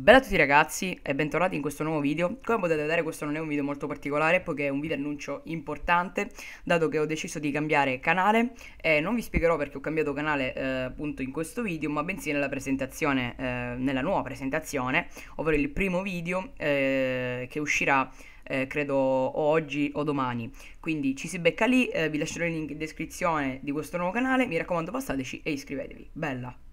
Bella a tutti ragazzi e bentornati in questo nuovo video Come potete vedere questo non è un video molto particolare poiché è un video annuncio importante Dato che ho deciso di cambiare canale e non vi spiegherò perché ho cambiato canale eh, appunto in questo video Ma bensì nella presentazione, eh, nella nuova presentazione Ovvero il primo video eh, che uscirà eh, credo oggi o domani quindi ci si becca lì eh, vi lascerò il link in descrizione di questo nuovo canale mi raccomando passateci e iscrivetevi bella